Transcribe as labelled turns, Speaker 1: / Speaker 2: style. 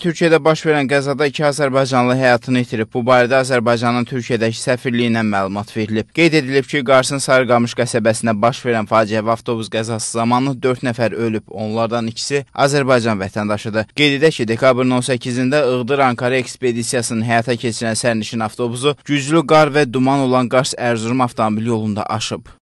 Speaker 1: Türkiyədə baş verən qəzada iki azərbaycanlı həyatını itirib. Bu barədə Azərbaycanın Türkiyədəki səfirliyindən məlumat verilib. Qeyd edilib ki, Qarsın Sarıqamış qəsəbəsində baş verən faciəvi avtobus qəzası zamanı 4 nəfər ölüb. Onlardan ikisi Azərbaycan vətəndaşıdır. Qeyd edək ki, dekabrın 18-də Iğdır-Ankara ekspedisiyasının həyata keçirən sərnişin avtobusu güclü qar və duman olan Qars-Ərzurum avtomobil yolunda aşıb.